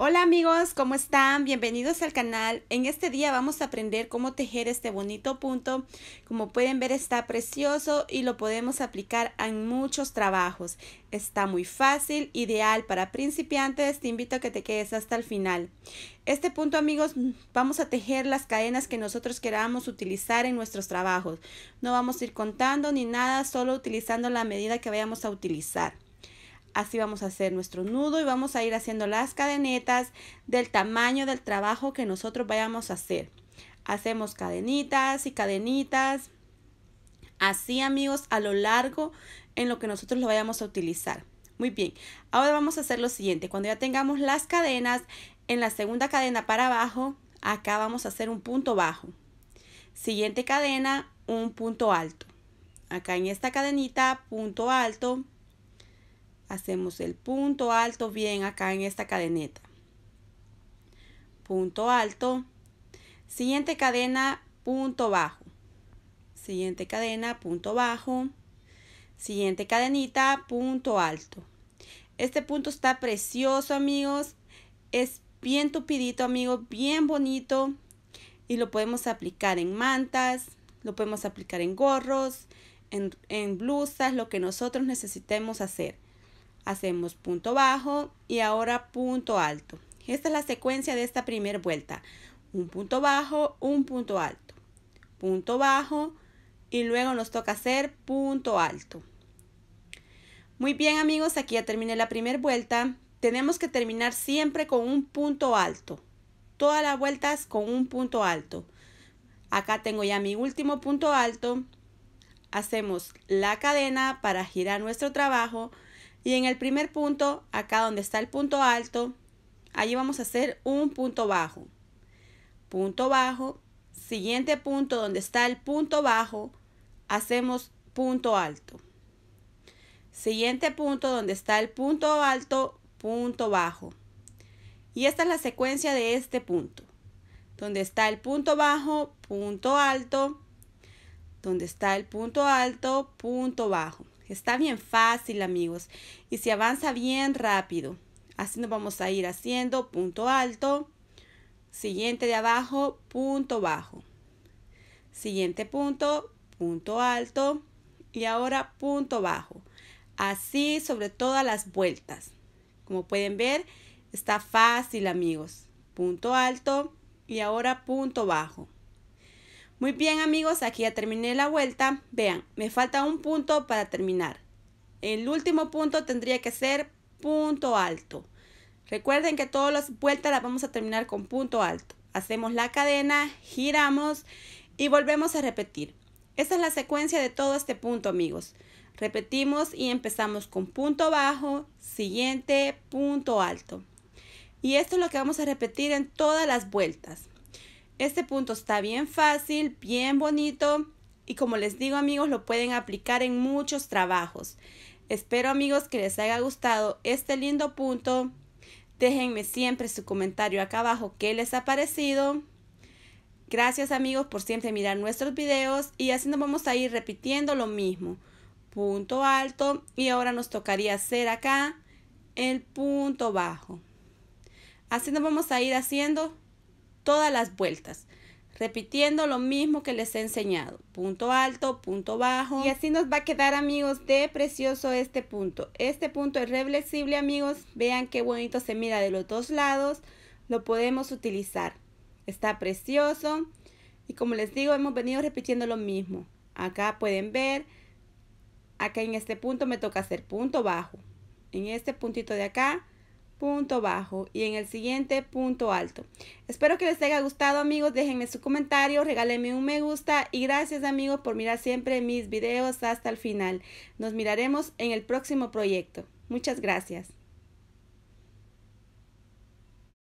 Hola amigos, ¿cómo están? Bienvenidos al canal. En este día vamos a aprender cómo tejer este bonito punto. Como pueden ver está precioso y lo podemos aplicar en muchos trabajos. Está muy fácil, ideal para principiantes. Te invito a que te quedes hasta el final. Este punto amigos, vamos a tejer las cadenas que nosotros queramos utilizar en nuestros trabajos. No vamos a ir contando ni nada, solo utilizando la medida que vayamos a utilizar. Así vamos a hacer nuestro nudo y vamos a ir haciendo las cadenetas del tamaño del trabajo que nosotros vayamos a hacer. Hacemos cadenitas y cadenitas. Así amigos, a lo largo en lo que nosotros lo vayamos a utilizar. Muy bien, ahora vamos a hacer lo siguiente. Cuando ya tengamos las cadenas, en la segunda cadena para abajo, acá vamos a hacer un punto bajo. Siguiente cadena, un punto alto. Acá en esta cadenita, punto alto, Hacemos el punto alto bien acá en esta cadeneta. Punto alto. Siguiente cadena, punto bajo. Siguiente cadena, punto bajo. Siguiente cadenita, punto alto. Este punto está precioso, amigos. Es bien tupidito, amigos, bien bonito. Y lo podemos aplicar en mantas, lo podemos aplicar en gorros, en, en blusas, lo que nosotros necesitemos hacer hacemos punto bajo y ahora punto alto. Esta es la secuencia de esta primera vuelta. Un punto bajo, un punto alto, punto bajo y luego nos toca hacer punto alto. Muy bien amigos, aquí ya terminé la primera vuelta. Tenemos que terminar siempre con un punto alto. Todas las vueltas con un punto alto. Acá tengo ya mi último punto alto. Hacemos la cadena para girar nuestro trabajo y en el primer punto, acá donde está el punto alto, allí vamos a hacer un punto bajo. Punto bajo, siguiente punto donde está el punto bajo, hacemos punto alto. Siguiente punto donde está el punto alto, punto bajo. Y esta es la secuencia de este punto. Donde está el punto bajo, punto alto. Donde está el punto alto, punto bajo. Está bien fácil, amigos, y se avanza bien rápido. Así nos vamos a ir haciendo punto alto, siguiente de abajo, punto bajo. Siguiente punto, punto alto y ahora punto bajo. Así sobre todas las vueltas. Como pueden ver, está fácil, amigos. Punto alto y ahora punto bajo. Muy bien amigos, aquí ya terminé la vuelta. Vean, me falta un punto para terminar. El último punto tendría que ser punto alto. Recuerden que todas las vueltas las vamos a terminar con punto alto. Hacemos la cadena, giramos y volvemos a repetir. Esta es la secuencia de todo este punto amigos. Repetimos y empezamos con punto bajo, siguiente, punto alto. Y esto es lo que vamos a repetir en todas las vueltas. Este punto está bien fácil, bien bonito y como les digo amigos lo pueden aplicar en muchos trabajos. Espero amigos que les haya gustado este lindo punto. Déjenme siempre su comentario acá abajo qué les ha parecido. Gracias amigos por siempre mirar nuestros videos y así nos vamos a ir repitiendo lo mismo. Punto alto y ahora nos tocaría hacer acá el punto bajo. Así nos vamos a ir haciendo todas las vueltas, repitiendo lo mismo que les he enseñado, punto alto, punto bajo. Y así nos va a quedar amigos de precioso este punto. Este punto es reflexible amigos, vean qué bonito se mira de los dos lados, lo podemos utilizar. Está precioso y como les digo hemos venido repitiendo lo mismo. Acá pueden ver, acá en este punto me toca hacer punto bajo. En este puntito de acá punto bajo y en el siguiente punto alto. Espero que les haya gustado amigos, déjenme su comentario, regálenme un me gusta y gracias amigos por mirar siempre mis videos hasta el final. Nos miraremos en el próximo proyecto. Muchas gracias.